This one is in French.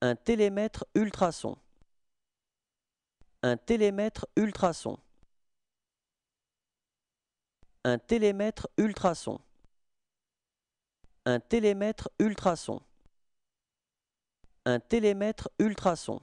Un télémètre ultrason. Un télémètre ultrason. Un télémètre ultrason. Un télémètre ultrason. Un télémètre ultrason.